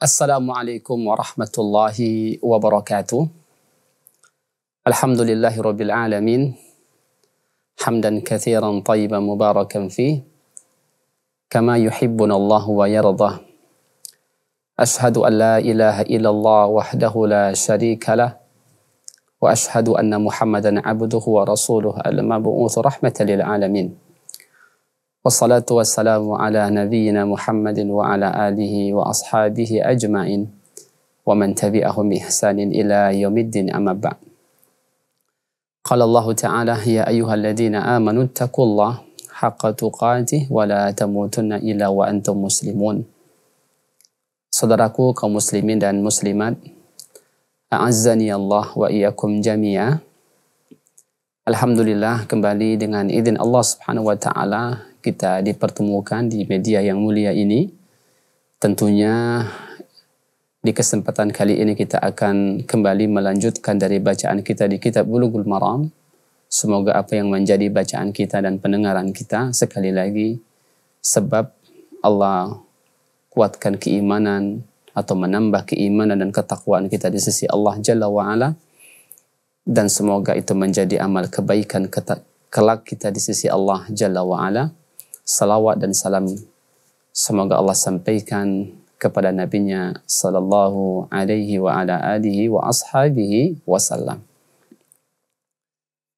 السلام عليكم ورحمة الله وبركاته الحمد لله رب العالمين حمدا كثيرا طيبا مباركا فيه كما يحبنا الله ويرضى أشهد أن لا إله إلا الله وحده لا شريك له وأشهد أن محمدا عبده ورسوله المبعوث رحمة للعالمين والصلاة والسلام على نبينا محمد وعلى آله وأصحابه أجمعين ومن تبعهم بإحسان إلى يوم الدين أما بعد قال الله تعالى يا أيها الذين آمنوا اتقوا الله حق تقاته ولا تموتن إلا وأنتم مسلمون Saudaraku kaum muslimin dan muslimat, a'azzani Allah wa iyyakum jami'a. Alhamdulillah kembali dengan izin Allah Subhanahu wa taala kita dipertemukan di media yang mulia ini. Tentunya di kesempatan kali ini kita akan kembali melanjutkan dari bacaan kita di kitab Bulughul Maram. Semoga apa yang menjadi bacaan kita dan pendengaran kita sekali lagi sebab Allah kuatkan keimanan atau menambah keimanan dan ketakwaan kita di sisi Allah Jalla wa'ala dan semoga itu menjadi amal kebaikan kelak kita di sisi Allah Jalla wa'ala salawat dan salam semoga Allah sampaikan kepada nabinya sallallahu alaihi wa ala alihi wa ashabihi wasallam.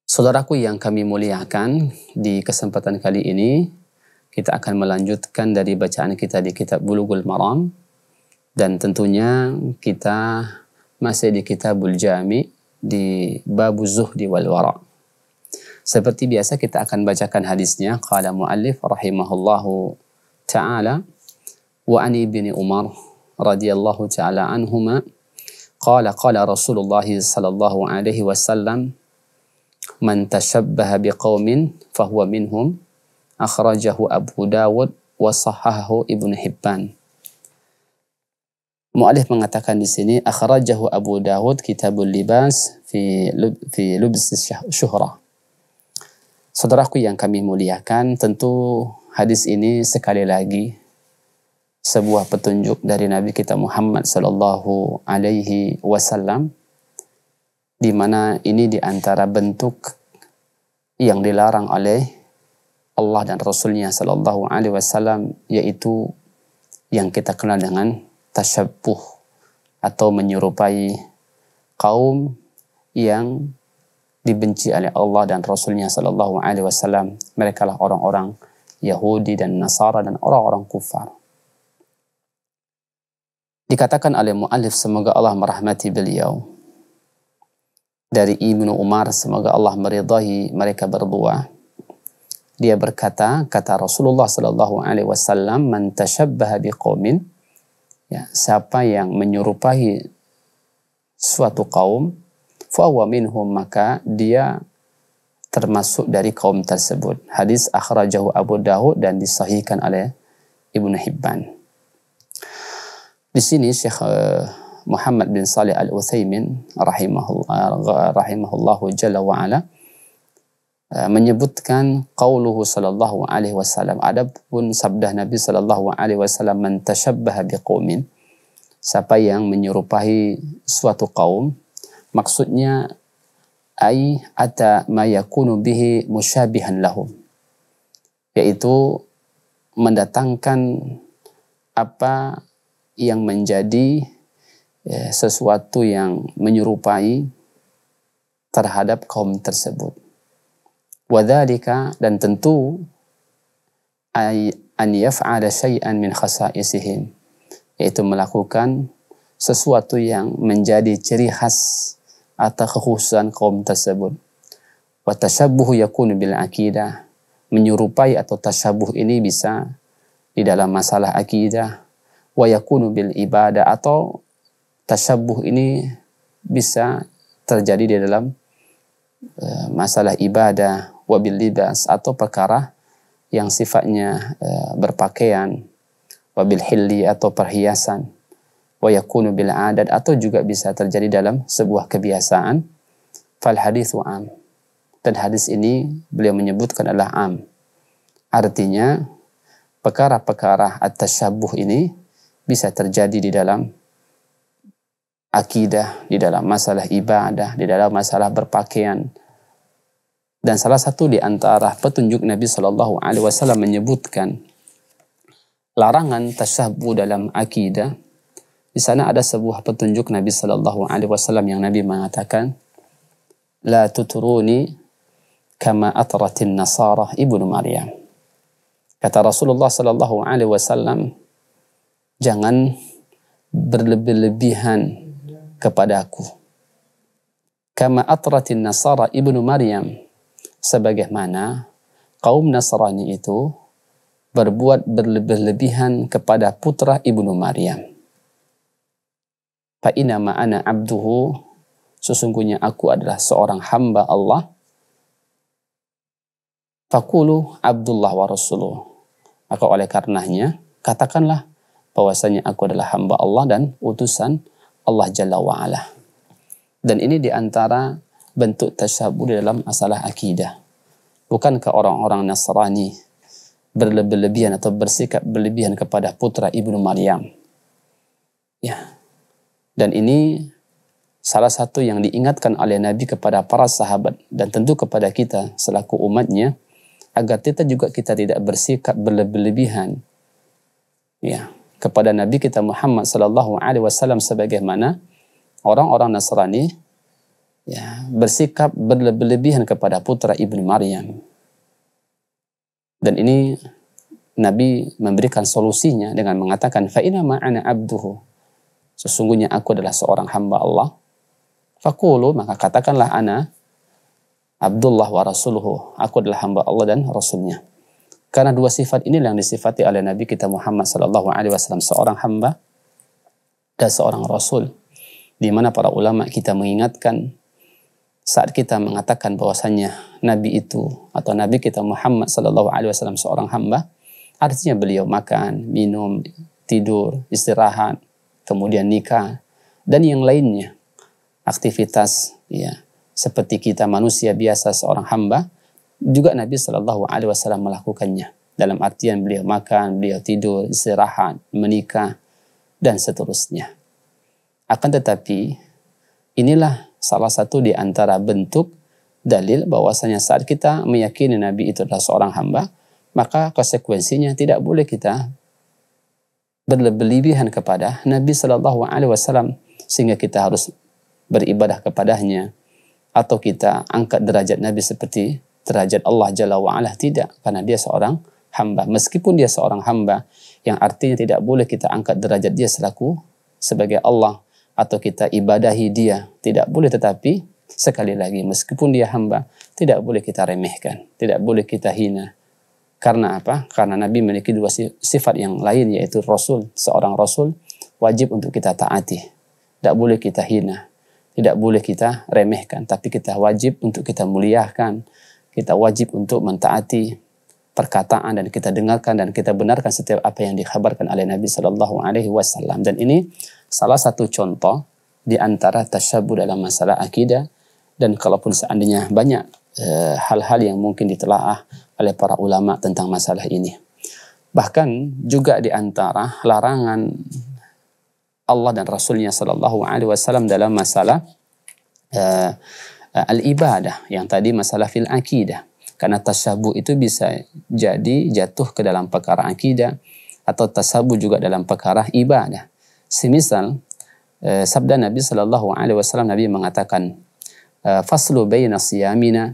Saudaraku yang kami muliakan di kesempatan kali ini kita akan melanjutkan dari bacaan kita di kitab Bulughul Maram dan tentunya kita masih di kitabul Jami di babu zuhdi wal wara. Seperti biasa kita akan bacakan hadisnya qala muallif rahimahullahu taala wa ani bin Umar radhiyallahu taala anhuma qala qala Rasulullah sallallahu alaihi wasallam man tashabbaha biqaumin fahuwa minhum akhrajahu Abu Dawud wa sahahahu Ibnu Hibban Mu'alif mengatakan di sini akhrajahu Abu Dawud kitabul libas fi fi lubs syuhrah Saudaraku yang kami muliakan, tentu hadis ini sekali lagi sebuah petunjuk dari Nabi kita Muhammad sallallahu alaihi wasallam di mana ini di antara bentuk yang dilarang oleh Allah dan Rasulnya sallallahu alaihi wasallam yaitu yang kita kenal dengan tasyabbuh atau menyerupai kaum yang dibenci oleh Allah dan Rasulnya Shallallahu Alaihi Wasallam. Mereka lah orang-orang Yahudi dan Nasara dan orang-orang kufar. Dikatakan oleh mu'alif semoga Allah merahmati beliau. Dari Ibnu Umar semoga Allah meridahi mereka berdua. Dia berkata, kata Rasulullah Shallallahu Alaihi Wasallam, "Man tashabbaha biqaumin, ya, siapa yang menyerupai suatu kaum, fahuwa minhum maka dia termasuk dari kaum tersebut. Hadis akhrajahu Abu Dawud dan disahihkan oleh Ibnu Hibban. Di sini Syekh eh, Muhammad bin Saleh Al Utsaimin rahimahullah rahimahullahu jalla wa ala eh, menyebutkan qauluhu sallallahu alaihi wasallam adapun sabda Nabi sallallahu alaihi wasallam man tashabbaha biqaumin siapa yang menyerupai suatu kaum Maksudnya ai ata mayakunu bihi musyabihan lahum yaitu mendatangkan apa yang menjadi ya, sesuatu yang menyerupai terhadap kaum tersebut wadzalika dan tentu ay an yaf'ala syai'an min khasa'isihim yaitu melakukan sesuatu yang menjadi ciri khas atau kekhususan kaum tersebut. Watasabuh yakun yakunu bil akidah. Menyerupai atau tasabuh ini bisa di dalam masalah akidah. Wa yakunu bil ibadah atau tasabuh ini bisa terjadi di dalam eh, masalah ibadah wabil libas atau perkara yang sifatnya eh, berpakaian wabil hilli atau perhiasan wa yakunu bil adat atau juga bisa terjadi dalam sebuah kebiasaan fal hadithu am dan hadis ini beliau menyebutkan adalah am artinya perkara-perkara at-tasyabuh ini bisa terjadi di dalam akidah, di dalam masalah ibadah, di dalam masalah berpakaian. Dan salah satu di antara petunjuk Nabi Shallallahu Alaihi Wasallam menyebutkan larangan tasyabuh dalam akidah di sana ada sebuah petunjuk Nabi Shallallahu Alaihi Wasallam yang Nabi mengatakan, لا تتروني كما أطرت النصارى ابن مريم. Kata Rasulullah sallallahu Alaihi Wasallam, jangan berlebih-lebihan kepadaku. Kama atratin Nasara ibnu Maryam, sebagaimana kaum Nasrani itu berbuat berlebih-lebihan kepada putra ibnu Maryam fa ma ana abduhu sesungguhnya aku adalah seorang hamba Allah fakulu abdullah wa rasuluh maka oleh karenanya katakanlah bahwasanya aku adalah hamba Allah dan utusan Allah Jalla wa'ala. Dan ini diantara bentuk tasyabuh dalam masalah akidah. Bukankah orang-orang Nasrani berlebihan atau bersikap berlebihan kepada putra Ibnu Maryam? Ya, dan ini salah satu yang diingatkan oleh Nabi kepada para sahabat dan tentu kepada kita selaku umatnya agar kita juga kita tidak bersikap berlebihan ya kepada Nabi kita Muhammad sallallahu alaihi wasallam sebagaimana orang-orang Nasrani ya bersikap berlebihan kepada putra Ibnu Maryam dan ini Nabi memberikan solusinya dengan mengatakan fa inna ma'ana abduhu sesungguhnya aku adalah seorang hamba Allah. Fakulu, maka katakanlah ana, Abdullah wa Rasuluhu, aku adalah hamba Allah dan Rasulnya. Karena dua sifat ini yang disifati oleh Nabi kita Muhammad Sallallahu Alaihi Wasallam seorang hamba dan seorang Rasul. Di mana para ulama kita mengingatkan saat kita mengatakan bahwasanya Nabi itu atau Nabi kita Muhammad Sallallahu Alaihi Wasallam seorang hamba, artinya beliau makan, minum, tidur, istirahat, kemudian nikah, dan yang lainnya. Aktivitas ya seperti kita manusia biasa seorang hamba juga Nabi Shallallahu Alaihi Wasallam melakukannya dalam artian beliau makan, beliau tidur, istirahat, menikah dan seterusnya. Akan tetapi inilah salah satu di antara bentuk dalil bahwasanya saat kita meyakini Nabi itu adalah seorang hamba, maka konsekuensinya tidak boleh kita berlebihan kepada Nabi Shallallahu Alaihi Wasallam sehingga kita harus beribadah kepadanya atau kita angkat derajat Nabi seperti derajat Allah Jalla wa'ala tidak karena dia seorang hamba meskipun dia seorang hamba yang artinya tidak boleh kita angkat derajat dia selaku sebagai Allah atau kita ibadahi dia tidak boleh tetapi sekali lagi meskipun dia hamba tidak boleh kita remehkan tidak boleh kita hina karena apa? Karena Nabi memiliki dua sifat yang lain yaitu Rasul. Seorang Rasul wajib untuk kita taati. Tidak boleh kita hina. Tidak boleh kita remehkan. Tapi kita wajib untuk kita muliakan. Kita wajib untuk mentaati perkataan dan kita dengarkan dan kita benarkan setiap apa yang dikhabarkan oleh Nabi Shallallahu Alaihi Wasallam. Dan ini salah satu contoh di antara tasyabu dalam masalah akidah dan kalaupun seandainya banyak eh, hal-hal e, hal -hal yang mungkin ditelaah oleh para ulama tentang masalah ini. Bahkan juga di antara larangan Allah dan Rasulnya Shallallahu Alaihi Wasallam dalam masalah uh, eh, al ibadah yang tadi masalah fil akidah karena tasabu itu bisa jadi jatuh ke dalam perkara akidah atau tasabu juga dalam perkara ibadah. Semisal uh, sabda Nabi Shallallahu Alaihi Wasallam Nabi mengatakan eh, faslu bayna siyamina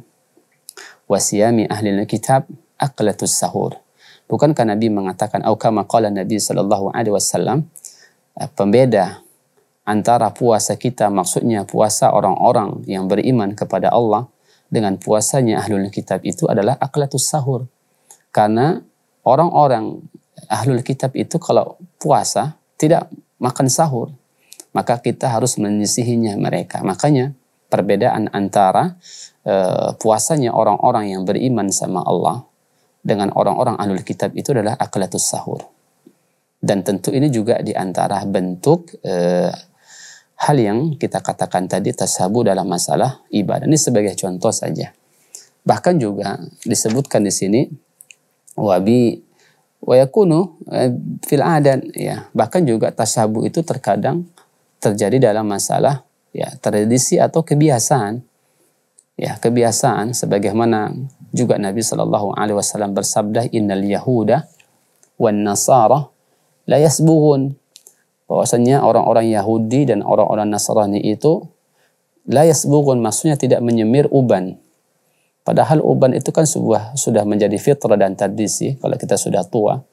wasiyami ahli kitab aqlatus sahur. Bukankah Nabi mengatakan au kama qala Nabi sallallahu alaihi wasallam pembeda antara puasa kita maksudnya puasa orang-orang yang beriman kepada Allah dengan puasanya ahlul kitab itu adalah aklatus sahur. Karena orang-orang ahlul kitab itu kalau puasa tidak makan sahur, maka kita harus menyisihinya mereka. Makanya perbedaan antara Eh, puasanya orang-orang yang beriman sama Allah dengan orang-orang ahlul kitab itu adalah akhlatus sahur. Dan tentu ini juga diantara bentuk uh, hal yang kita katakan tadi tasabu dalam masalah ibadah. Ini sebagai contoh saja. Bahkan juga disebutkan di sini wabi wayakunu eh, fil adan ya. Bahkan juga tasabu itu terkadang terjadi dalam masalah ya tradisi atau kebiasaan ya kebiasaan sebagaimana juga Nabi Shallallahu Alaihi Wasallam bersabda innal Yahuda wan Nasara la yasbuhun bahwasanya orang-orang Yahudi dan orang-orang Nasrani itu la yasbuhun maksudnya tidak menyemir uban padahal uban itu kan sebuah sudah menjadi fitrah dan tradisi kalau kita sudah tua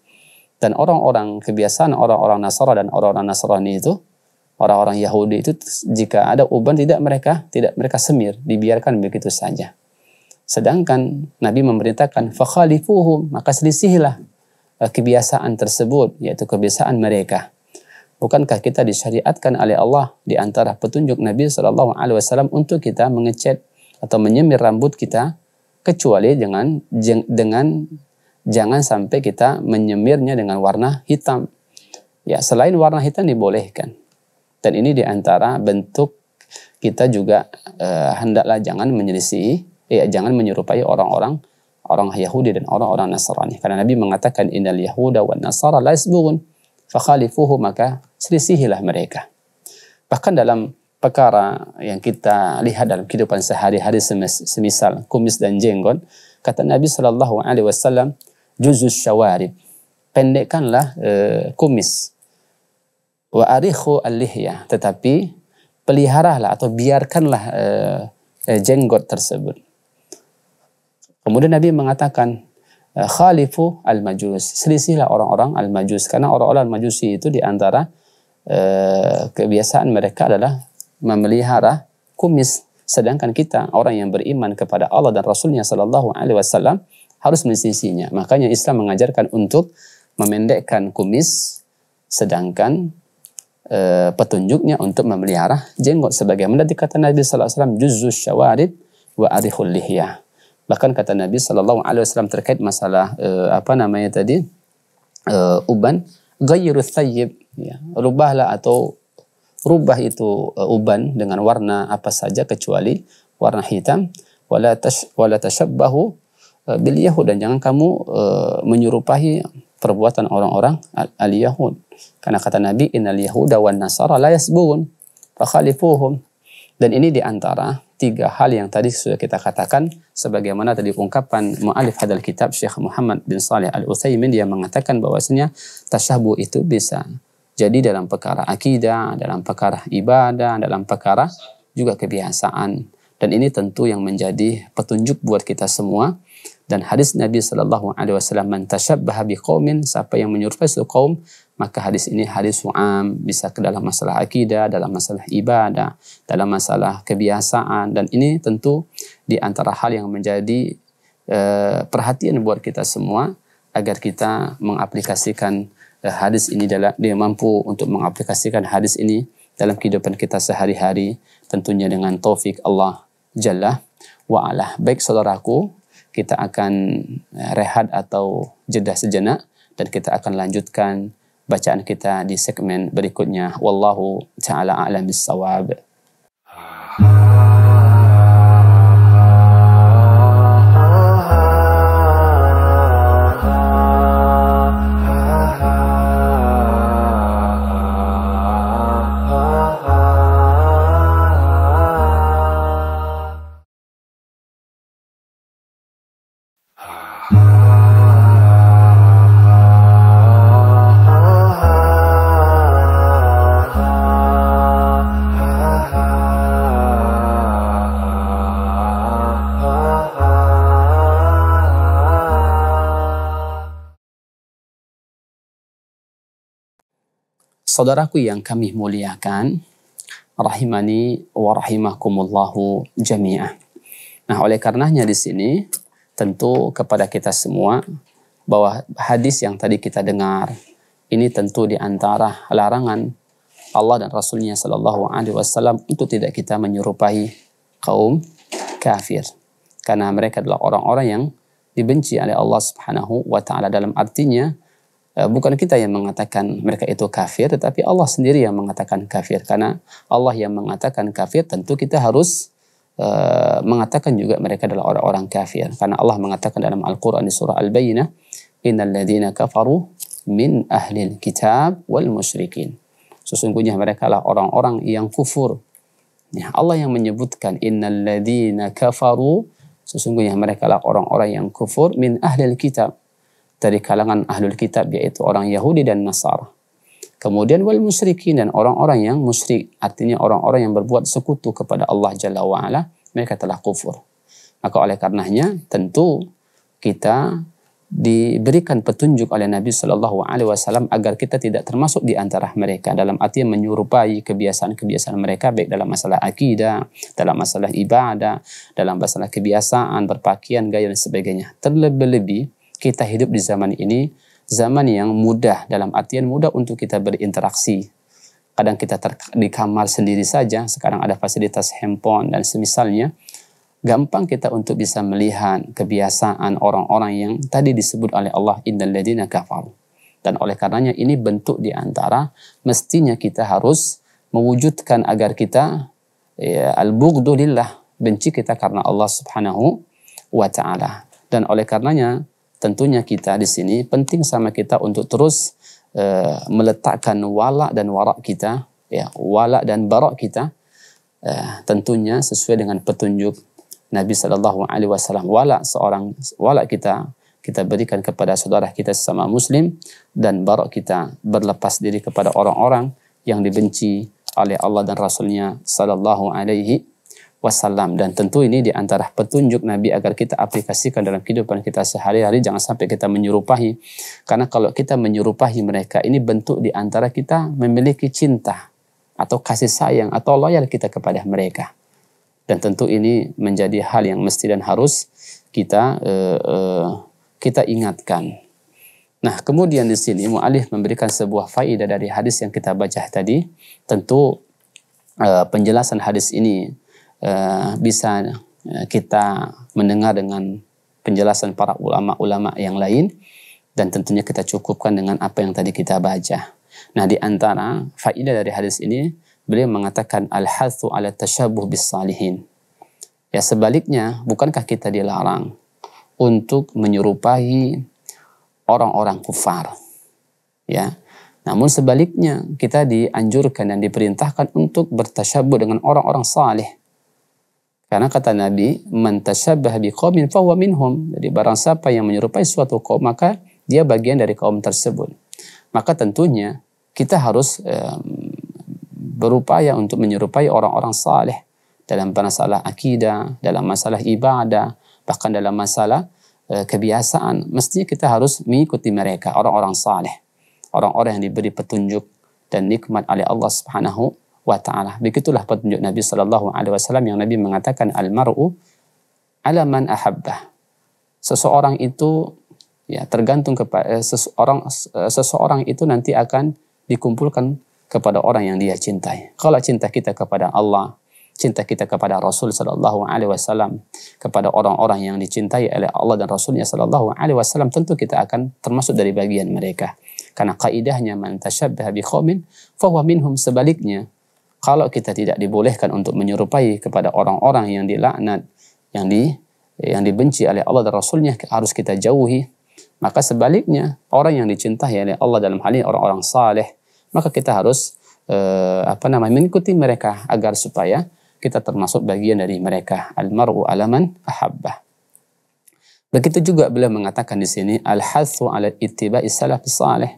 dan orang-orang kebiasaan orang-orang Nasara dan orang-orang Nasrani itu orang-orang Yahudi itu jika ada uban tidak mereka tidak mereka semir, dibiarkan begitu saja. Sedangkan Nabi memerintahkan fakhalifuhum, maka selisihilah eh, kebiasaan tersebut yaitu kebiasaan mereka. Bukankah kita disyariatkan oleh Allah di antara petunjuk Nabi saw untuk kita mengecat atau menyemir rambut kita kecuali dengan dengan jangan sampai kita menyemirnya dengan warna hitam. Ya selain warna hitam dibolehkan. Dan ini diantara bentuk kita juga eh, hendaklah jangan menyelisihi, ya eh, jangan menyerupai orang-orang orang Yahudi dan orang-orang Nasrani. Karena Nabi mengatakan innal Yahuda wan Nasara la yasbughun fakhalifuhu maka selisihilah mereka. Bahkan dalam perkara yang kita lihat dalam kehidupan sehari-hari semisal kumis dan jenggot, kata Nabi Shallallahu alaihi wasallam, juzus syawarib. Pendekkanlah e, kumis wa arikhu al-lihya tetapi peliharalah atau biarkanlah uh, jenggot tersebut kemudian Nabi mengatakan eh, khalifu al-majus selisihlah orang-orang al-majus karena orang-orang al-majusi itu diantara uh, kebiasaan mereka adalah memelihara kumis sedangkan kita orang yang beriman kepada Allah dan Rasulnya Shallallahu Alaihi Wasallam harus menyisihinya makanya Islam mengajarkan untuk memendekkan kumis sedangkan e, petunjuknya untuk memelihara jenggot sebagaimana dikata Nabi sallallahu alaihi wasallam juzus syawarib wa arihul lihiyah. Bahkan kata Nabi sallallahu alaihi wasallam terkait masalah e, apa namanya tadi e, uban ghayyiru thayyib ya. Rubahlah atau rubah itu e, uban dengan warna apa saja kecuali warna hitam wala tash, wala tashabbahu dan jangan kamu e, menyerupai perbuatan orang-orang al-Yahud. Karena kata Nabi, Innal Yahuda wan Nasara la yasbun, fakhalifuhum. Dan ini diantara tiga hal yang tadi sudah kita katakan sebagaimana tadi ungkapan mu'alif hadal kitab Syekh Muhammad bin Salih Al-Utsaimin dia mengatakan bahwasanya tasyabuh itu bisa jadi dalam perkara akidah, dalam perkara ibadah, dalam perkara juga kebiasaan. Dan ini tentu yang menjadi petunjuk buat kita semua dan hadis Nabi Shallallahu Alaihi Wasallam mantasyabbaha kaumin, siapa yang menyerupai suatu kaum maka hadis ini hadis suam bisa ke dalam masalah akidah, dalam masalah ibadah, dalam masalah kebiasaan dan ini tentu di antara hal yang menjadi eh, perhatian buat kita semua agar kita mengaplikasikan eh, hadis ini dalam dia mampu untuk mengaplikasikan hadis ini dalam kehidupan kita sehari-hari tentunya dengan taufik Allah Jalla wa Baik saudaraku, kita akan eh, rehat atau jeda sejenak dan kita akan lanjutkan bacaan kita di segmen berikutnya. Wallahu taala a'lam bissawab. Ah. Saudaraku yang kami muliakan, rahimani wa rahimakumullahu jami'ah. Nah, oleh karenanya di sini tentu kepada kita semua bahwa hadis yang tadi kita dengar ini tentu di antara larangan Allah dan Rasulnya Shallallahu Alaihi Wasallam itu tidak kita menyerupai kaum kafir karena mereka adalah orang-orang yang dibenci oleh Allah Subhanahu Wa Taala dalam artinya Eh, bukan kita yang mengatakan mereka itu kafir, tetapi Allah sendiri yang mengatakan kafir. Karena Allah yang mengatakan kafir, tentu kita harus uh, mengatakan juga mereka adalah orang-orang kafir. Karena Allah mengatakan dalam Al-Quran di surah Al-Bayyinah, Innal ladhina kafaru min ahlil kitab wal musyrikin. Sesungguhnya mereka adalah orang-orang yang kufur. Ya, Allah yang menyebutkan, Innal ladhina kafaru, sesungguhnya mereka adalah orang-orang yang kufur min ahlil kitab dari kalangan ahlul kitab yaitu orang Yahudi dan Nasara. Kemudian wal musyrikin dan orang-orang yang musyrik artinya orang-orang yang berbuat sekutu kepada Allah Jalla wa mereka telah kufur. Maka oleh karenanya tentu kita diberikan petunjuk oleh Nabi Shallallahu Alaihi Wasallam agar kita tidak termasuk di antara mereka dalam arti menyerupai kebiasaan-kebiasaan mereka baik dalam masalah akidah, dalam masalah ibadah, dalam masalah kebiasaan berpakaian gaya dan sebagainya. Terlebih lebih kita hidup di zaman ini, zaman yang mudah dalam artian mudah untuk kita berinteraksi. Kadang kita di kamar sendiri saja, sekarang ada fasilitas handphone dan semisalnya. Gampang kita untuk bisa melihat kebiasaan orang-orang yang tadi disebut oleh Allah innal ladina Dan oleh karenanya ini bentuk di antara mestinya kita harus mewujudkan agar kita ya, al-bughdu benci kita karena Allah Subhanahu wa taala. Dan oleh karenanya tentunya kita di sini penting sama kita untuk terus uh, meletakkan wala dan warak kita, ya, wala dan barak kita uh, tentunya sesuai dengan petunjuk Nabi Shallallahu Alaihi Wasallam. Wala seorang wala kita kita berikan kepada saudara kita sesama Muslim dan barak kita berlepas diri kepada orang-orang yang dibenci oleh Allah dan Rasulnya Shallallahu Alaihi wasallam dan tentu ini di antara petunjuk Nabi agar kita aplikasikan dalam kehidupan kita sehari-hari jangan sampai kita menyerupahi karena kalau kita menyerupahi mereka ini bentuk di antara kita memiliki cinta atau kasih sayang atau loyal kita kepada mereka dan tentu ini menjadi hal yang mesti dan harus kita uh, uh, kita ingatkan Nah, kemudian di sini mu'alif memberikan sebuah faidah dari hadis yang kita baca tadi. Tentu uh, penjelasan hadis ini Eh, bisa eh, kita mendengar dengan penjelasan para ulama-ulama yang lain dan tentunya kita cukupkan dengan apa yang tadi kita baca. Nah, di antara faedah dari hadis ini, beliau mengatakan al-hathu ala tashabuh bis salihin. Ya sebaliknya, bukankah kita dilarang untuk menyerupai orang-orang kufar? Ya. Namun sebaliknya, kita dianjurkan dan diperintahkan untuk bertasyabuh dengan orang-orang saleh karena kata Nabi, "Man bi biqaumin fahuwa minhum." Jadi barang siapa yang menyerupai suatu kaum maka dia bagian dari kaum tersebut. Maka tentunya kita harus um, berupaya untuk menyerupai orang-orang saleh dalam masalah akidah, dalam masalah ibadah, bahkan dalam masalah uh, kebiasaan. Mestinya kita harus mengikuti mereka, orang-orang saleh, orang-orang yang diberi petunjuk dan nikmat oleh Allah Subhanahu wa taala. Begitulah petunjuk Nabi Shallallahu alaihi wasallam yang Nabi mengatakan al mar'u ala man ahabbah. Seseorang itu ya tergantung kepada eh, seseorang eh, seseorang itu nanti akan dikumpulkan kepada orang yang dia cintai. Kalau cinta kita kepada Allah, cinta kita kepada Rasul Shallallahu Alaihi Wasallam, kepada orang-orang yang dicintai oleh Allah dan Rasulnya Shallallahu Alaihi Wasallam, tentu kita akan termasuk dari bagian mereka. Karena kaidahnya man tashabbah bi khomin, fahuwa minhum sebaliknya kalau kita tidak dibolehkan untuk menyerupai kepada orang-orang yang dilaknat, yang di yang dibenci oleh Allah dan Rasulnya harus kita jauhi. Maka sebaliknya, orang yang dicintai oleh Allah dalam hal ini orang-orang saleh, maka kita harus eh, apa namanya mengikuti mereka agar supaya kita termasuk bagian dari mereka. Almaru alaman ahabbah. Begitu juga beliau mengatakan di sini al-hathu ala salaf saleh.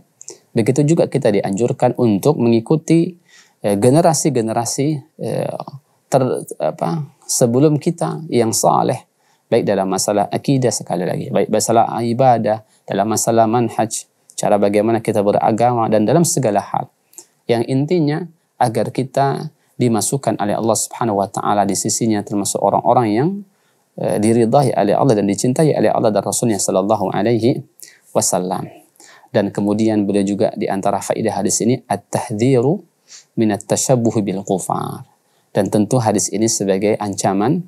Begitu juga kita dianjurkan untuk mengikuti Eh, generasi-generasi eh, ter apa sebelum kita yang saleh baik dalam masalah akidah sekali lagi baik masalah ibadah dalam masalah manhaj cara bagaimana kita beragama dan dalam segala hal yang intinya agar kita dimasukkan oleh Allah Subhanahu wa taala di sisinya termasuk orang-orang yang e, diridhai oleh Allah dan dicintai oleh Allah dan Rasulnya sallallahu alaihi wasallam dan kemudian beliau juga di antara faedah hadis ini at-tahdhiru minat tasyabuh bil kufar. Dan tentu hadis ini sebagai ancaman,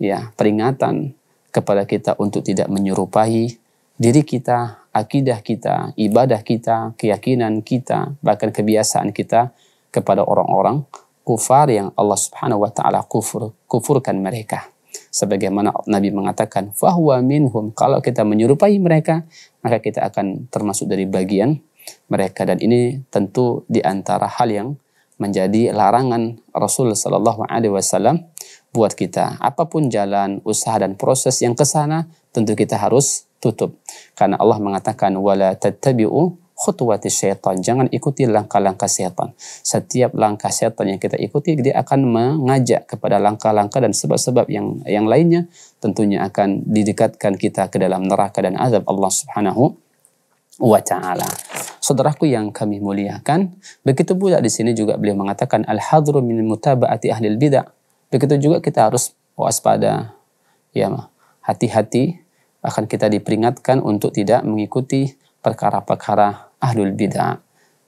ya peringatan kepada kita untuk tidak menyerupai diri kita, akidah kita, ibadah kita, keyakinan kita, bahkan kebiasaan kita kepada orang-orang kufar yang Allah Subhanahu wa taala kufur kufurkan mereka. Sebagaimana Nabi mengatakan, "Fahwa minhum." Kalau kita menyerupai mereka, maka kita akan termasuk dari bagian mereka dan ini tentu di antara hal yang menjadi larangan Rasul Shallallahu Alaihi Wasallam buat kita. Apapun jalan, usaha dan proses yang ke sana, tentu kita harus tutup. Karena Allah mengatakan wala tattabi'u khutwati syaitan. Jangan ikuti langkah-langkah syaitan. Setiap langkah syaitan yang kita ikuti, dia akan mengajak kepada langkah-langkah dan sebab-sebab yang yang lainnya. Tentunya akan didekatkan kita ke dalam neraka dan azab Allah subhanahu wa taala. Saudaraku yang kami muliakan, begitu pula di sini juga beliau mengatakan al-hadru min mutaba'ati ahli bidah. Begitu juga kita harus waspada ya hati-hati akan kita diperingatkan untuk tidak mengikuti perkara-perkara ahlul bidah.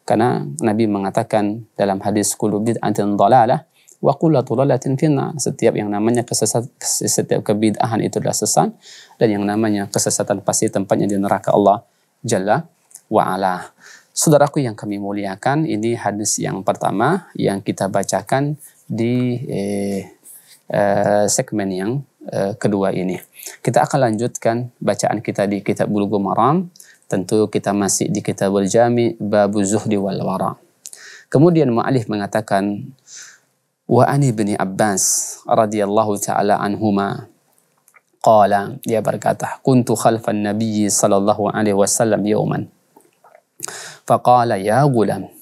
Karena Nabi mengatakan dalam hadis kullu bid'atin dalalah wa kullu dalalatin finna. Setiap yang namanya kesesat setiap kebid'ahan itu adalah sesat dan yang namanya kesesatan pasti tempatnya di neraka Allah Jalla wa'ala. Saudaraku yang kami muliakan, ini hadis yang pertama yang kita bacakan di eh, eh, segmen yang eh, kedua ini. Kita akan lanjutkan bacaan kita di kitab Bulughul Maram. Tentu kita masih di kitab Al-Jami Babu Zuhdi wal Wara. Kemudian Ma'alif mengatakan Waani bin Abbas radhiyallahu taala anhumah Qala, dia berkata, kuntu khalfan Nabi sallallahu alaihi wasallam yauman. Faqala ya gulam,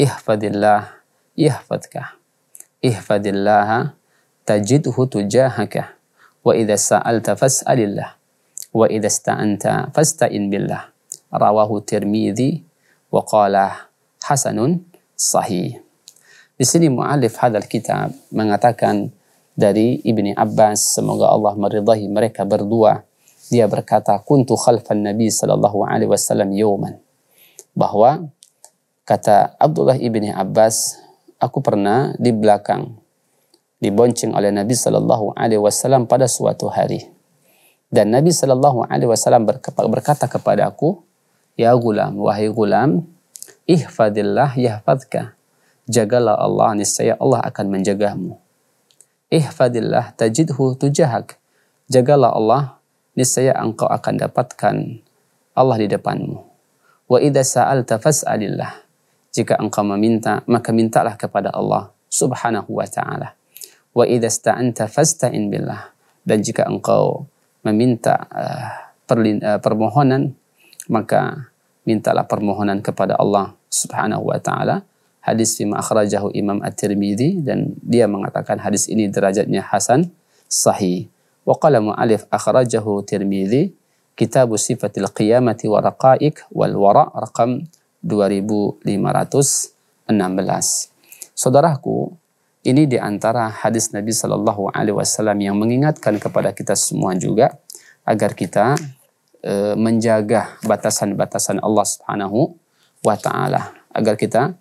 ihfadillah yahfadka. Ihfadillah tajidhu tujahaka. Wa idha sa'alta fas'alillah. Wa idha sta'anta fasta'in billah. Rawahu Tirmidzi wa qala hasanun sahih. Di sini mu'alif hadal kitab mengatakan dari Ibni Abbas semoga Allah meridhai mereka berdua dia berkata kuntu khalfan nabi sallallahu alaihi wasallam yawman bahwa kata Abdullah Ibni Abbas aku pernah di belakang dibonceng oleh Nabi sallallahu alaihi wasallam pada suatu hari dan Nabi sallallahu alaihi wasallam berkata kepada aku ya gulam wahai gulam ihfadillah yahfadka jagalah Allah niscaya Allah akan menjagamu Ihfadillah tajidhu tujahak. Jagalah Allah, niscaya engkau akan dapatkan Allah di depanmu. Wa idza sa'alta fas'alillah. Jika engkau meminta, maka mintalah kepada Allah Subhanahu wa taala. Wa idza sta'anta fasta'in billah. Dan jika engkau meminta uh, perlin, uh, permohonan, maka mintalah permohonan kepada Allah Subhanahu wa taala hadis lima akhrajahu Imam At-Tirmidzi dan dia mengatakan hadis ini derajatnya hasan sahih. Wa qala mu'alif akhrajahu Tirmidzi Kitab Sifatil Qiyamati wa Raqaik wal Wara rakam 2516. Saudaraku, ini di antara hadis Nabi Shallallahu alaihi wasallam yang mengingatkan kepada kita semua juga agar kita e, menjaga batasan-batasan Allah Subhanahu wa taala, agar kita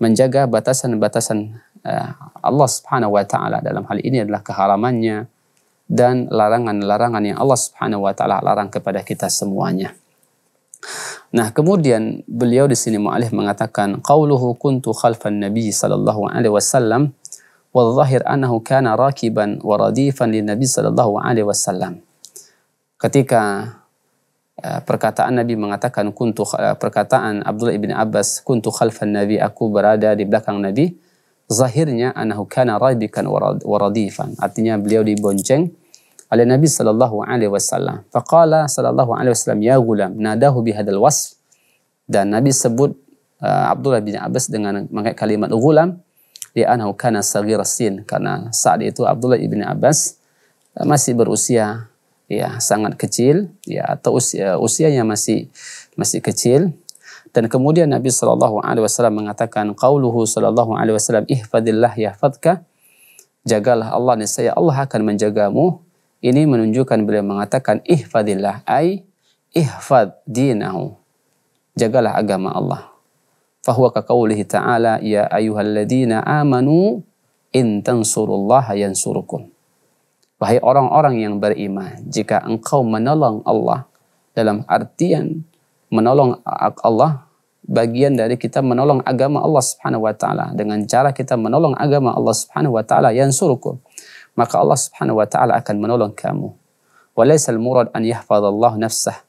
menjaga batasan-batasan eh, Allah Subhanahu wa taala dalam hal ini adalah keharamannya dan larangan-larangan yang Allah Subhanahu wa taala larang kepada kita semuanya. Nah, kemudian beliau di sini mu'alif mengatakan qauluhu kuntu khalfan nabi sallallahu alaihi wasallam والظاهر أنه kana rakiban ورديفا للنبي Nabi sallallahu alaihi wasallam." ketika Eh, perkataan Nabi mengatakan kuntu eh, perkataan Abdullah ibn Abbas kuntu khalfan Nabi aku berada di belakang Nabi zahirnya anahu kana radikan waradifan artinya beliau dibonceng oleh Nabi sallallahu alaihi wasallam faqala sallallahu alaihi wasallam ya gulam nadahu bihadal wasf dan Nabi sebut uh, Abdullah bin Abbas dengan mengait kalimat gulam li anahu kana saghir sin karena saat itu Abdullah ibn Abbas masih berusia ya sangat kecil ya atau usia, ya, usianya masih masih kecil dan kemudian Nabi Shallallahu alaihi wasallam mengatakan kauluhu sallallahu alaihi wasallam ihfadillah yahfadka jagalah Allah niscaya Allah akan menjagamu ini menunjukkan beliau mengatakan ihfadillah ay ihfad dinahu jagalah agama Allah fahuwa ka ta'ala ya ayyuhalladzina amanu in tansurullaha yansurukum Wahai orang-orang yang beriman, jika engkau menolong Allah dalam artian menolong Allah bagian dari kita menolong agama Allah Subhanahu wa taala dengan cara kita menolong agama Allah Subhanahu wa taala yang suruhku maka Allah Subhanahu wa taala akan menolong kamu walaisal murad an yahfazallahu nafsah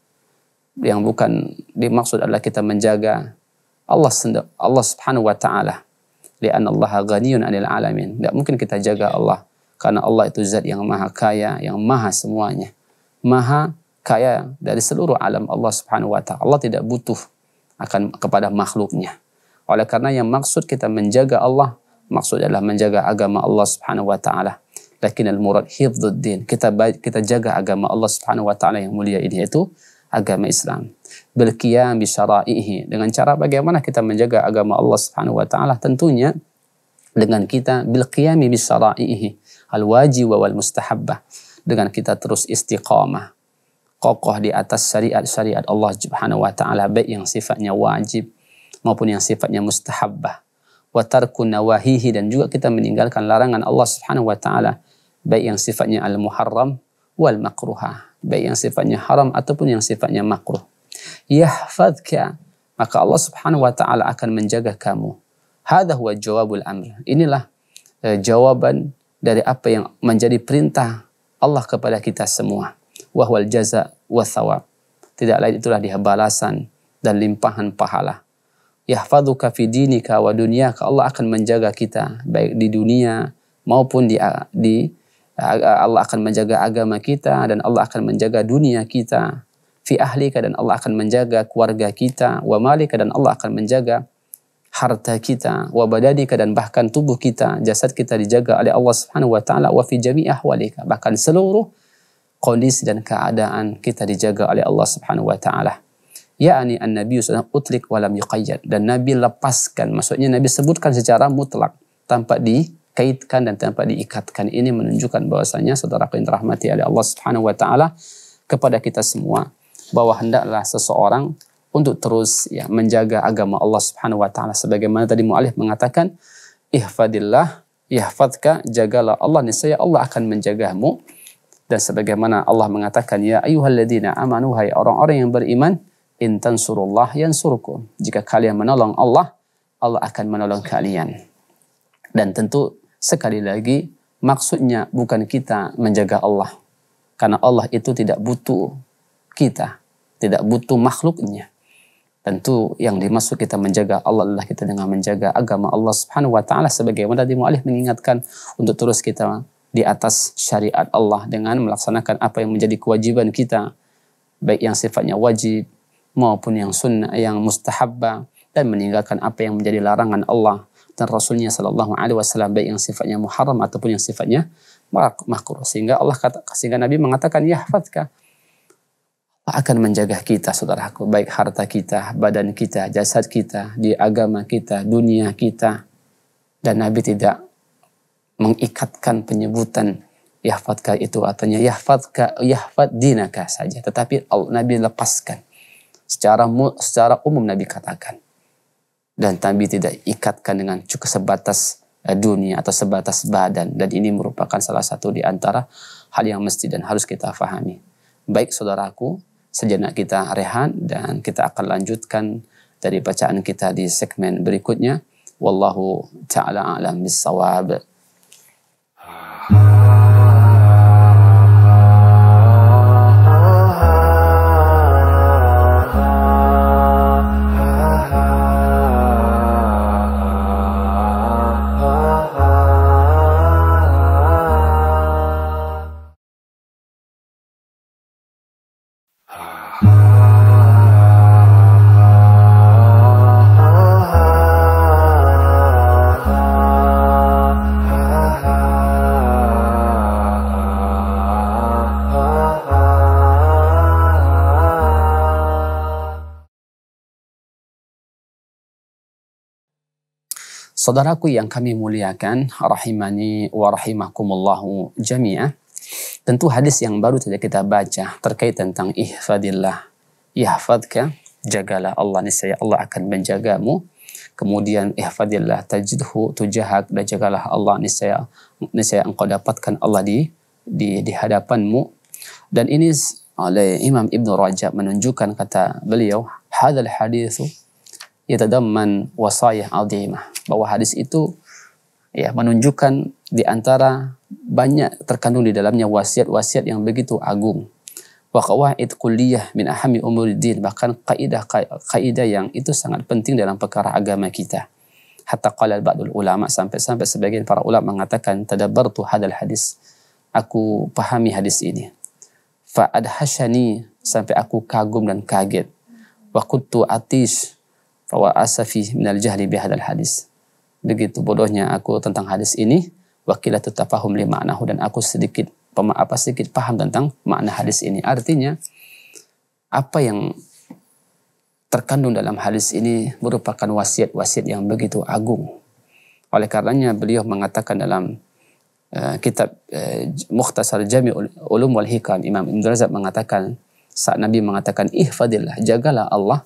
yang bukan dimaksud adalah kita menjaga Allah Allah Subhanahu wa taala lian Allah ghaniyun 'anil alamin tidak mungkin kita jaga Allah karena Allah itu zat yang maha kaya, yang maha semuanya. Maha kaya dari seluruh alam Allah subhanahu wa ta'ala. Allah tidak butuh akan kepada makhluknya. Oleh karena yang maksud kita menjaga Allah, maksud adalah menjaga agama Allah subhanahu wa ta'ala. Lakin al-murad hifzuddin. Kita, kita jaga agama Allah subhanahu wa ta'ala yang mulia ini itu agama Islam. Berkiam bisyara'ihi. Dengan cara bagaimana kita menjaga agama Allah subhanahu wa ta'ala. Tentunya dengan kita bilqiyami bisyara'ihi al-wajib wal mustahabbah dengan kita terus istiqamah kokoh di atas syariat-syariat Allah Subhanahu wa taala baik yang sifatnya wajib maupun yang sifatnya mustahabbah wa tarku nawahihi dan juga kita meninggalkan larangan Allah Subhanahu wa taala baik yang sifatnya al-muharram wal makruha baik yang sifatnya haram ataupun yang sifatnya makruh yahfadka maka Allah Subhanahu wa taala akan menjaga kamu hadha huwa jawabul amr inilah eh, jawaban dari apa yang menjadi perintah Allah kepada kita semua. Wahwal jaza wa thawab. Tidak lain itulah dia balasan dan limpahan pahala. Yahfaduka fi dinika wa dunyaka. Allah akan menjaga kita baik di dunia maupun di, di Allah akan menjaga agama kita dan Allah akan menjaga dunia kita fi ahlika dan Allah akan menjaga keluarga kita wa malika dan Allah akan menjaga harta kita, wa badanika dan bahkan tubuh kita, jasad kita dijaga oleh Allah Subhanahu wa taala wa fi jami'i ahwalika. Bahkan seluruh kondisi dan keadaan kita dijaga oleh Allah Subhanahu wa taala. Yaani an-nabi sallallahu utlik wa lam yuqayyad dan nabi lepaskan. Maksudnya nabi sebutkan secara mutlak tanpa dikaitkan dan tanpa diikatkan. Ini menunjukkan bahwasanya saudara yang dirahmati oleh Allah Subhanahu wa taala kepada kita semua bahwa hendaklah seseorang untuk terus ya menjaga agama Allah Subhanahu wa taala sebagaimana tadi mualif mengatakan ihfadillah yahfadka jagalah Allah niscaya Allah akan menjagamu dan sebagaimana Allah mengatakan ya ayyuhalladzina amanu hai orang-orang yang beriman In tansurullah yansurkum jika kalian menolong Allah Allah akan menolong kalian dan tentu sekali lagi maksudnya bukan kita menjaga Allah karena Allah itu tidak butuh kita tidak butuh makhluknya Tentu yang dimaksud kita menjaga Allah adalah kita dengan menjaga agama Allah Subhanahu wa taala sebagaimana tadi mualif mengingatkan untuk terus kita di atas syariat Allah dengan melaksanakan apa yang menjadi kewajiban kita baik yang sifatnya wajib maupun yang sunnah yang mustahabba dan meninggalkan apa yang menjadi larangan Allah dan Rasulnya Shallallahu Alaihi Wasallam baik yang sifatnya muharram ataupun yang sifatnya makruh sehingga Allah kata, sehingga Nabi mengatakan yahfadka akan menjaga kita saudaraku baik harta kita, badan kita, jasad kita, di agama kita, dunia kita. Dan Nabi tidak mengikatkan penyebutan yahfadka itu artinya yahfadka yahfad dinaka saja tetapi Nabi lepaskan secara secara umum Nabi katakan dan Nabi tidak ikatkan dengan cukup sebatas eh, dunia atau sebatas badan dan ini merupakan salah satu di antara hal yang mesti dan harus kita fahami baik saudaraku sejenak kita rehat dan kita akan lanjutkan dari bacaan kita di segmen berikutnya. Wallahu ta'ala alam bisawab. Saudaraku yang kami muliakan, rahimani wa rahimakumullahu jami'ah. Tentu hadis yang baru saja kita baca terkait tentang ihfadillah. Ihfadka, jagalah Allah, niscaya Allah akan menjagamu. Kemudian ihfadillah tajidhu tujahak, dan jagalah Allah, niscaya, niscaya engkau dapatkan Allah di di, di hadapanmu. Dan ini oleh Imam Ibnu Rajab menunjukkan kata beliau, hadal hadithu yatadamman wasayah azimah bahwa hadis itu ya menunjukkan di antara banyak terkandung di dalamnya wasiat-wasiat yang begitu agung. Wa qawaid min ahami umuriddin bahkan kaidah kaidah yang itu sangat penting dalam perkara agama kita. Hatta qala ba'dul ulama sampai-sampai sebagian para ulama mengatakan tadabbartu hadal hadis. Aku pahami hadis ini. Fa adhashani sampai aku kagum dan kaget. Wa kuntu atish fa asafi min al jahli bi hadal hadis begitu bodohnya aku tentang hadis ini wakilah paham lima anahu dan aku sedikit pema, apa sedikit paham tentang makna hadis ini artinya apa yang terkandung dalam hadis ini merupakan wasiat-wasiat yang begitu agung oleh karenanya beliau mengatakan dalam uh, kitab uh, Mukhtasar Jami Ulum wal Hikam Imam Ibn Razak mengatakan saat Nabi mengatakan ihfadillah jagalah Allah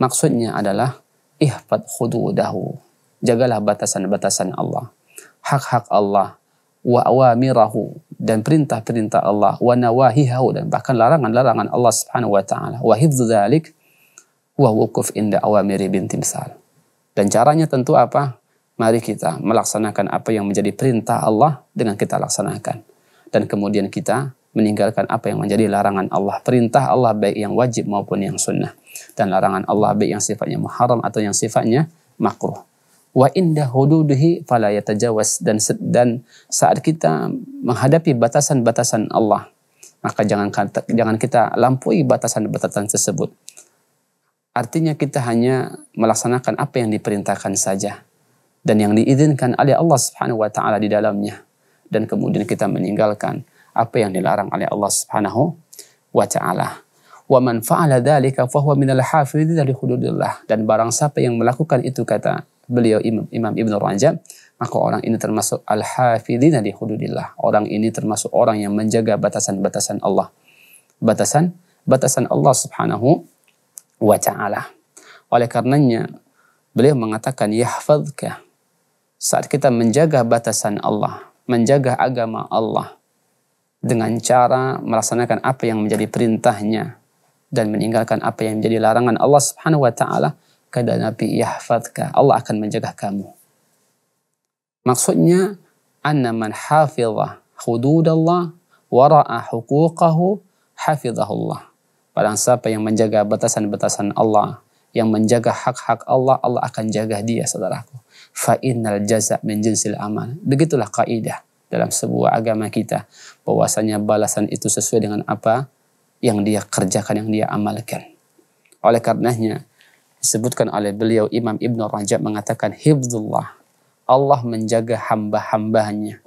maksudnya adalah ihfad khududahu jagalah batasan-batasan Allah, hak-hak Allah, wa awamirahu dan perintah-perintah Allah, wa nawahihahu dan bahkan larangan-larangan Allah Subhanahu wa taala. Wa hifdzu dzalik wa wuquf inda awamiri Dan caranya tentu apa? Mari kita melaksanakan apa yang menjadi perintah Allah dengan kita laksanakan. Dan kemudian kita meninggalkan apa yang menjadi larangan Allah. Perintah Allah baik yang wajib maupun yang sunnah. Dan larangan Allah baik yang sifatnya muharam atau yang sifatnya makruh wa inda hududihi fala yatajawaz dan dan saat kita menghadapi batasan-batasan Allah maka jangan jangan kita lampaui batasan-batasan tersebut artinya kita hanya melaksanakan apa yang diperintahkan saja dan yang diizinkan oleh Allah Subhanahu wa taala di dalamnya dan kemudian kita meninggalkan apa yang dilarang oleh Allah Subhanahu wa taala wa man fa'ala dzalika fa huwa minal hafidhin li hududillah dan barang siapa yang melakukan itu kata beliau Imam, Imam Ibn Rajab, maka orang ini termasuk al-hafidhina di hududillah. Orang ini termasuk orang yang menjaga batasan-batasan Allah. Batasan batasan Allah Subhanahu wa taala. Oleh karenanya beliau mengatakan yahfadzka. Saat kita menjaga batasan Allah, menjaga agama Allah dengan cara melaksanakan apa yang menjadi perintahnya dan meninggalkan apa yang menjadi larangan Allah Subhanahu wa taala, Kata Nabi, yahfadka. Allah akan menjaga kamu. Maksudnya, anna man hafidha hududallah wara'a hukukahu hafidhahullah. Barang siapa yang menjaga batasan-batasan Allah, yang menjaga hak-hak Allah, Allah akan jaga dia, saudaraku. Fa innal jaza min jinsil amal. Begitulah kaidah dalam sebuah agama kita. Bahwasanya balasan itu sesuai dengan apa yang dia kerjakan, yang dia amalkan. Oleh karenanya, disebutkan oleh beliau Imam Ibnu Rajab mengatakan hibdullah Allah menjaga hamba-hambanya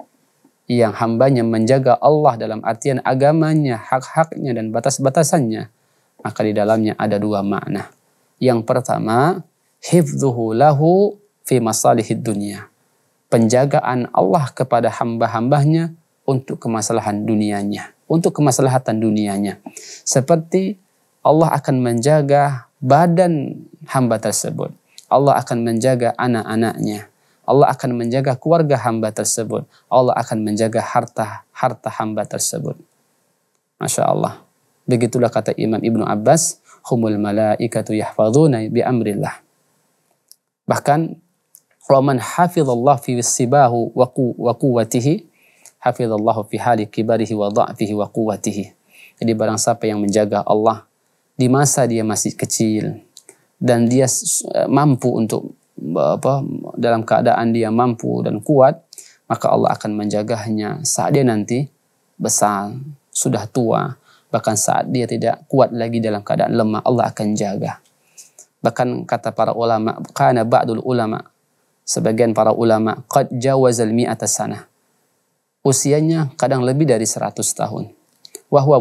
yang hambanya menjaga Allah dalam artian agamanya, hak-haknya dan batas-batasannya maka di dalamnya ada dua makna yang pertama hifdzuhu lahu fi masalihid dunia penjagaan Allah kepada hamba-hambanya untuk kemaslahan dunianya untuk kemaslahatan dunianya seperti Allah akan menjaga badan hamba tersebut. Allah akan menjaga anak-anaknya. Allah akan menjaga keluarga hamba tersebut. Allah akan menjaga harta harta hamba tersebut. Masya Allah. Begitulah kata Imam Ibnu Abbas, humul malaikatu yahfaduna bi amrillah. Bahkan Roman hafizallah fi sibahu wa, ku, wa quwwatihi hafizallahu fi hali kibarihi wa dha'fihi wa quwwatihi. Jadi barang siapa yang menjaga Allah di masa dia masih kecil dan dia eh, mampu untuk eh, apa dalam keadaan dia mampu dan kuat maka Allah akan menjaganya saat dia nanti besar sudah tua bahkan saat dia tidak kuat lagi dalam keadaan lemah Allah akan jaga bahkan kata para ulama karena ba'dul ulama sebagian para ulama qad jawazal mi'ata sana usianya kadang lebih dari 100 tahun wahwa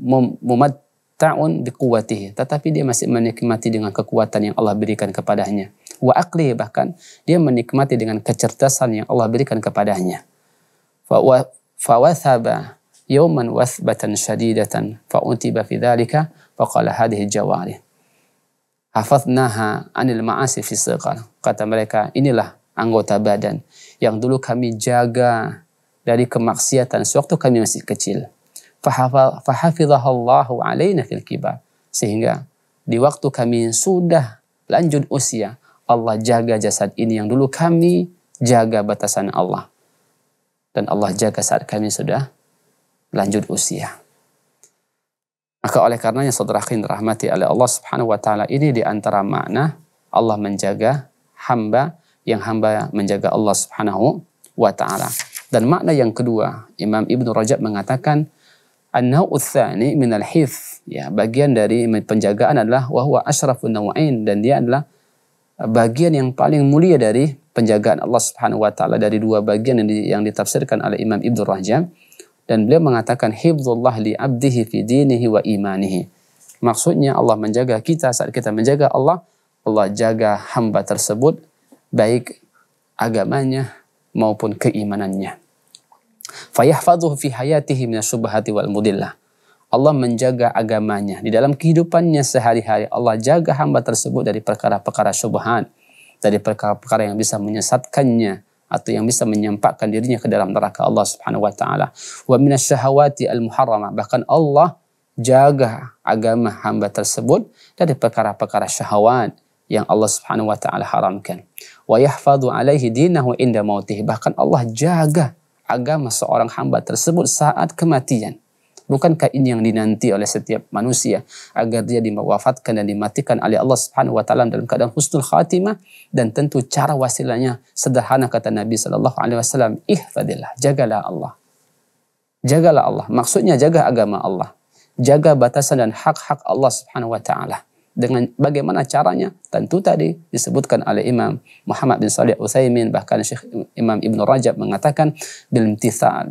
mum, mumat ta'un biquwatihi tetapi dia masih menikmati dengan kekuatan yang Allah berikan kepadanya wa akli bahkan dia menikmati dengan kecerdasan yang Allah berikan kepadanya fawathaba yauman wathbatan fa fa'utiba fi dhalika qala hadhihi jawari hafaznaha anil ma'asi fi siqal kata mereka inilah anggota badan yang dulu kami jaga dari kemaksiatan sewaktu kami masih kecil alaina fil kibar. Sehingga di waktu kami sudah lanjut usia, Allah jaga jasad ini yang dulu kami jaga batasan Allah. Dan Allah jaga saat kami sudah lanjut usia. Maka oleh karenanya saudara khin rahmati oleh Allah subhanahu wa ta'ala ini diantara makna Allah menjaga hamba yang hamba menjaga Allah subhanahu wa ta'ala. Dan makna yang kedua, Imam Ibn Rajab mengatakan, An-naw'u min al Ya, bagian dari penjagaan adalah wahwa asrafun nawain dan dia adalah bagian yang paling mulia dari penjagaan Allah Subhanahu wa taala dari dua bagian yang, di, yang ditafsirkan oleh Imam Ibnu Rajab dan beliau mengatakan hifdzullah li abdihi fi dinihi wa imanihi. Maksudnya Allah menjaga kita saat kita menjaga Allah, Allah jaga hamba tersebut baik agamanya maupun keimanannya. Fayahfaduhu fi hayatihi minasyubhati wal mudillah. Allah menjaga agamanya. Di dalam kehidupannya sehari-hari, Allah jaga hamba tersebut dari perkara-perkara syubhan, dari perkara-perkara yang bisa menyesatkannya atau yang bisa menyempakkan dirinya ke dalam neraka Allah Subhanahu wa taala. Wa minasyahawati al Bahkan Allah jaga agama hamba tersebut dari perkara-perkara syahwat yang Allah Subhanahu wa taala haramkan. Wa yahfadu alaihi dinahu inda mautih. Bahkan Allah jaga agama seorang hamba tersebut saat kematian. Bukankah ini yang dinanti oleh setiap manusia agar dia diwafatkan dan dimatikan oleh Allah Subhanahu wa taala dalam keadaan husnul khatimah dan tentu cara wasilahnya sederhana kata Nabi sallallahu alaihi wasallam ihfadillah jagalah Allah. Jagalah Allah, maksudnya jaga agama Allah. Jaga batasan dan hak-hak Allah Subhanahu wa taala dengan bagaimana caranya tentu tadi disebutkan oleh Imam Muhammad bin Salih Utsaimin bahkan Syekh Imam Ibnu Rajab mengatakan bil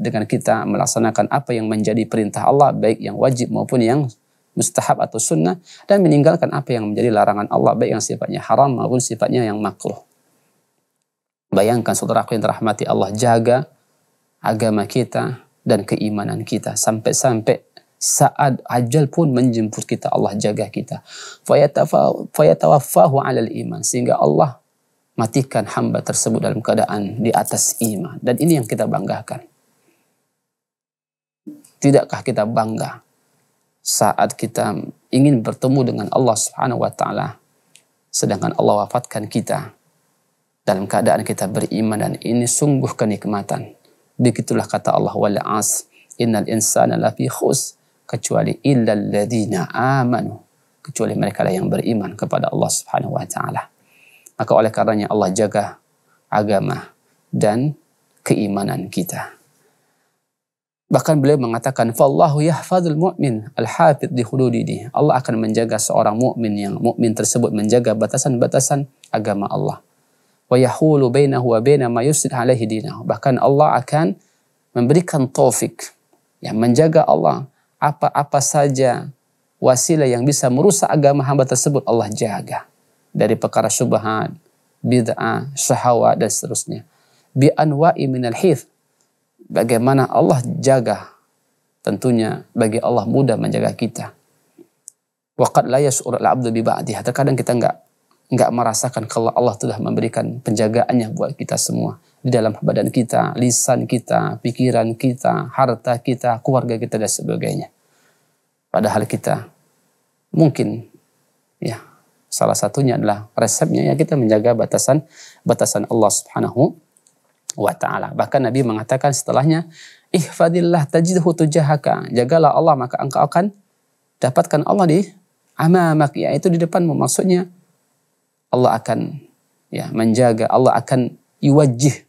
dengan kita melaksanakan apa yang menjadi perintah Allah baik yang wajib maupun yang mustahab atau sunnah dan meninggalkan apa yang menjadi larangan Allah baik yang sifatnya haram maupun sifatnya yang makruh. Bayangkan saudaraku yang terahmati Allah jaga agama kita dan keimanan kita sampai-sampai saat ajal pun menjemput kita Allah jaga kita fayatawaffahu alal iman sehingga Allah matikan hamba tersebut dalam keadaan di atas iman dan ini yang kita banggakan tidakkah kita bangga saat kita ingin bertemu dengan Allah Subhanahu wa taala sedangkan Allah wafatkan kita dalam keadaan kita beriman dan ini sungguh kenikmatan begitulah kata Allah wal as innal insana lafi khusr kecuali illalladzina amanu kecuali mereka lah yang beriman kepada Allah Subhanahu wa taala. Maka oleh karenanya Allah jaga agama dan keimanan kita. Bahkan beliau mengatakan, "Fallahu yahfadzul mu'min al-hafidh Allah akan menjaga seorang mukmin yang mukmin tersebut menjaga batasan-batasan agama Allah. Wa yahulu bainahu wa baina ma yusid alaihi dinahu. Bahkan Allah akan memberikan taufik yang menjaga Allah apa-apa saja wasilah yang bisa merusak agama hamba tersebut Allah jaga dari perkara syubhat, bid'ah, syahwat dan seterusnya. Bi anwa'i minal hith. Bagaimana Allah jaga tentunya bagi Allah mudah menjaga kita. Waqad la yas'ur al-'abdu bi ba'diha. Terkadang kita enggak enggak merasakan kalau Allah telah memberikan penjagaannya buat kita semua di dalam badan kita, lisan kita, pikiran kita, harta kita, keluarga kita dan sebagainya. Padahal kita mungkin ya salah satunya adalah resepnya ya kita menjaga batasan batasan Allah Subhanahu wa taala. Bahkan Nabi mengatakan setelahnya, "Ihfadillah tajidhu tujahaka." Jagalah Allah maka engkau akan dapatkan Allah di amamak yaitu di depan, Maksudnya Allah akan ya menjaga, Allah akan iwajih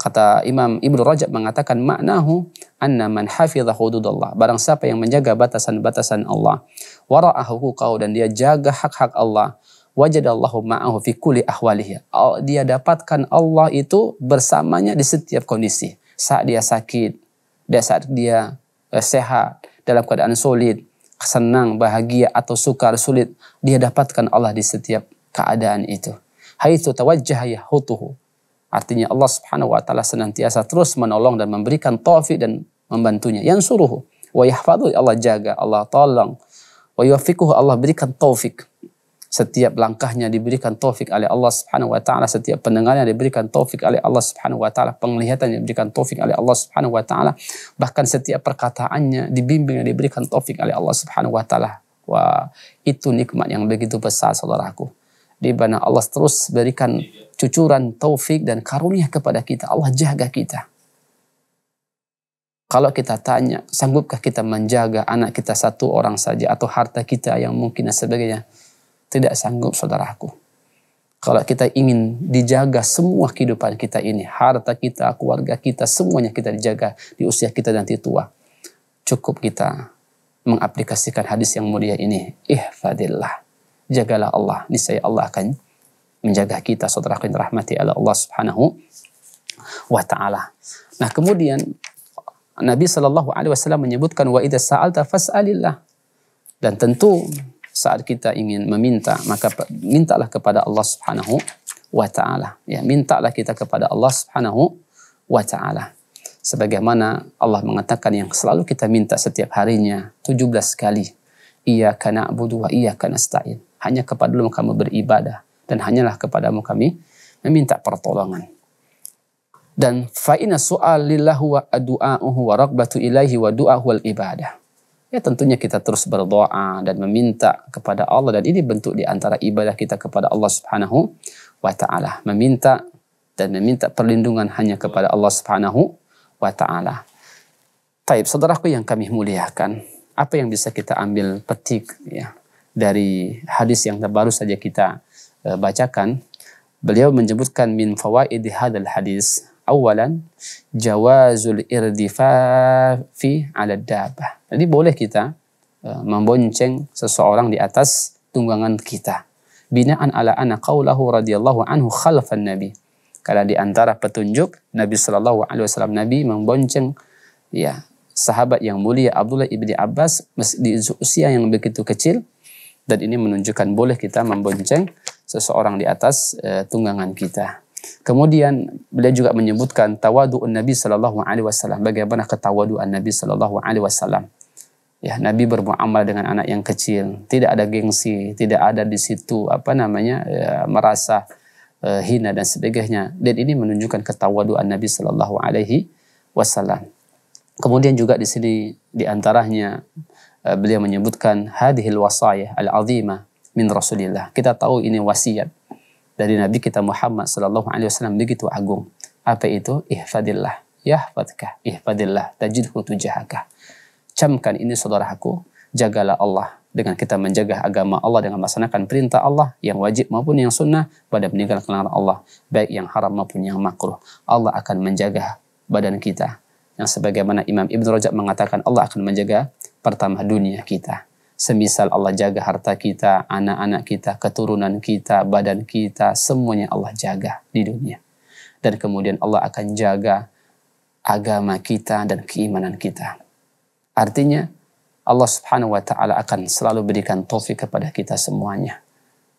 kata Imam Ibnu Rajab mengatakan maknahu anna man hafidha hududullah barang siapa yang menjaga batasan-batasan Allah wara'ahu kau dan dia jaga hak-hak Allah wajadallahu ma'ahu fi kulli ahwalihi dia dapatkan Allah itu bersamanya di setiap kondisi saat dia sakit dia saat dia eh, sehat dalam keadaan sulit senang bahagia atau sukar sulit dia dapatkan Allah di setiap keadaan itu haitsu tawajjaha yahutuhu Artinya Allah Subhanahu wa taala senantiasa terus menolong dan memberikan taufik dan membantunya. Yang suruh wa yahfadhu Allah jaga, Allah tolong. Wa yuwaffiquhu Allah berikan taufik. Setiap langkahnya diberikan taufik oleh Allah Subhanahu wa taala, setiap pendengarnya diberikan taufik oleh Allah Subhanahu wa taala, penglihatannya diberikan taufik oleh Allah Subhanahu wa taala, bahkan setiap perkataannya dibimbingnya diberikan taufik oleh Allah Subhanahu wa taala. Wah, itu nikmat yang begitu besar saudaraku di mana Allah terus berikan cucuran taufik dan karunia kepada kita. Allah jaga kita. Kalau kita tanya, sanggupkah kita menjaga anak kita satu orang saja atau harta kita yang mungkin dan sebagainya? Tidak sanggup saudaraku. Kalau kita ingin dijaga semua kehidupan kita ini, harta kita, keluarga kita, semuanya kita dijaga di usia kita nanti tua. Cukup kita mengaplikasikan hadis yang mulia ini. Ihfadillah jagalah Allah. Niscaya Allah akan menjaga kita saudara yang dirahmati oleh Allah Subhanahu wa taala. Nah, kemudian Nabi Shallallahu alaihi wasallam menyebutkan wa idza sa'alta fas'alillah. Dan tentu saat kita ingin meminta, maka mintalah kepada Allah Subhanahu wa taala. Ya, mintalah kita kepada Allah Subhanahu wa taala. Sebagaimana Allah mengatakan yang selalu kita minta setiap harinya 17 kali. Iyyaka na'budu wa iyyaka nasta'in hanya kepadamu kami beribadah dan hanyalah kepadamu kami meminta pertolongan. Dan fa'ina su'al wa adu'a'uhu wa ragbatu ilahi wa du'ahu wal ibadah. Ya tentunya kita terus berdoa dan meminta kepada Allah dan ini bentuk di antara ibadah kita kepada Allah Subhanahu wa taala. Meminta dan meminta perlindungan hanya kepada Allah Subhanahu wa taala. Taib saudaraku yang kami muliakan, apa yang bisa kita ambil petik ya dari hadis yang terbaru saja kita uh, bacakan, beliau menyebutkan min fawaid hadal hadis awalan jawazul irdifafi ala dabah. Jadi boleh kita uh, membonceng seseorang di atas tunggangan kita. Binaan ala ana qaulahu radhiyallahu anhu khalfan nabi. Karena di antara petunjuk Nabi Shallallahu Alaihi Wasallam Nabi membonceng ya sahabat yang mulia Abdullah ibni Abbas di usia yang begitu kecil dan ini menunjukkan boleh kita membonceng seseorang di atas e, tunggangan kita. Kemudian beliau juga menyebutkan tawadu'un Nabi sallallahu alaihi wasallam, bagaimana ketawaduan Nabi sallallahu alaihi wasallam. Ya, Nabi bermuamalah dengan anak yang kecil, tidak ada gengsi, tidak ada di situ apa namanya e, merasa e, hina dan sebagainya. Dan ini menunjukkan ketawaduan Nabi sallallahu alaihi wasallam. Kemudian juga di sini di antaranya Eh, beliau menyebutkan hadhil wasaya al-azimah min Rasulillah. Kita tahu ini wasiat dari Nabi kita Muhammad sallallahu alaihi wasallam begitu agung. Apa itu? Ihfadillah, yahfadka, ihfadillah, tajidhu tujahaka. Camkan ini saudaraku, jagalah Allah dengan kita menjaga agama Allah dengan melaksanakan perintah Allah yang wajib maupun yang sunnah pada meninggalkan larangan Allah baik yang haram maupun yang makruh Allah akan menjaga badan kita yang sebagaimana Imam Ibn Rajab mengatakan Allah akan menjaga pertama dunia kita. Semisal Allah jaga harta kita, anak-anak kita, keturunan kita, badan kita, semuanya Allah jaga di dunia. Dan kemudian Allah akan jaga agama kita dan keimanan kita. Artinya Allah Subhanahu wa taala akan selalu berikan taufik kepada kita semuanya.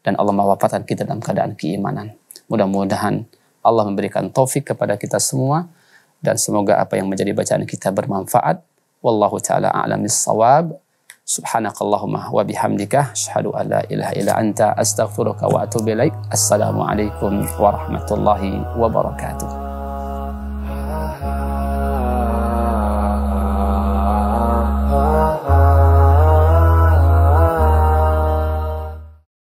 Dan Allah mewafatkan kita dalam keadaan keimanan. Mudah-mudahan Allah memberikan taufik kepada kita semua dan semoga apa yang menjadi bacaan kita bermanfaat والله تعالى أعلم الصواب سبحانك اللهم وبحمدك أشهد أن لا إله إلا أنت أستغفرك وأتوب إليك السلام عليكم ورحمة الله وبركاته